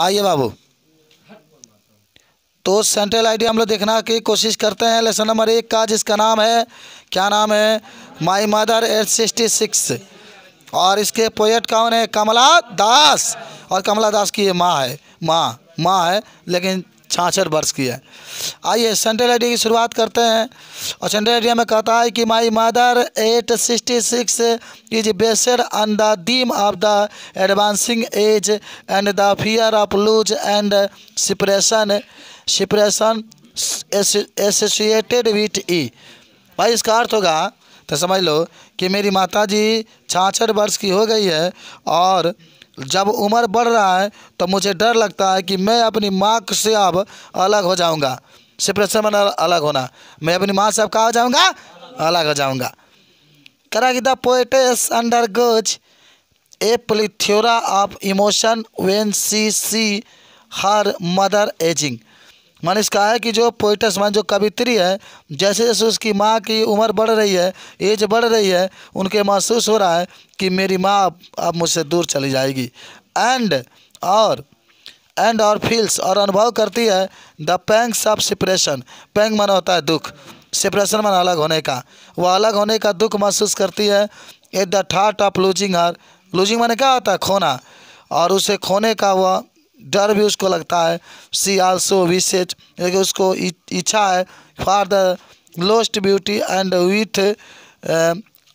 आइए बाबू तो central ID हम लोग देखना की कोशिश करते हैं लेसन नंबर एक का जिसका नाम है क्या नाम है my mother at sixty six और इसके पोएट कौन है कमला दास और कमला दास की माँ है माँ माँ है लेकिन छाछठ वर्ष की है आइए सेंट्रल आइडिया की शुरुआत करते हैं और सेंट्रल आइडिया में कहता है कि my mother at sixty six is based on the theme of the advancing age and the fear of lose and separation separation associated with ई भाई इसका अर्थ होगा तो समझ लो कि मेरी माता जी छाछठ वर्ष की हो गई है और जब उम्र बढ़ रहा है तो मुझे डर लगता है कि मैं अपनी माँ से अब अलग हो जाऊँगा सिप्रेशन में अलग होना मैं अपनी माँ से अब कहा हो जाऊँगा अलग हो जाऊँगा करा कि the poetess undergoes a plethora of emotion when she sees her mother ageing मैंने इसका है कि जो पोइटस मान जो कवित्री है जैसे जैसे उसकी माँ की उम्र बढ़ रही है एज बढ़ रही है उनके महसूस हो रहा है कि मेरी माँ अब अब मुझसे दूर चली जाएगी एंड और एंड और फील्स और अनुभव करती है the pangs of separation pang माना होता है दुख सिप्रेशन माना अलग होने का वह अलग होने का दुख महसूस करती है at the thought of losing her losing मैंने क्या होता है खोना और उसे खोने का वह डर भी उसको लगता है सी आल्सो विशेज लेकिन उसको इच्छा है for the lost beauty and with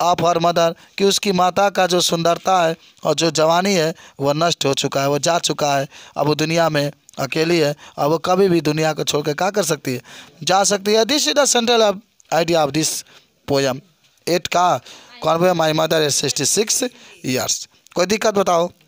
of her mother कि उसकी माता का जो सुंदरता है और जो जवानी है वह नष्ट हो चुका है वह जा चुका है अब वो दुनिया में अकेली है और वो कभी भी दुनिया को छोड़ कर क्या कर सकती है जा सकती है this is the central idea of this poem at का कॉन्वे my mother at sixty six years कोई दिक्कत बताओ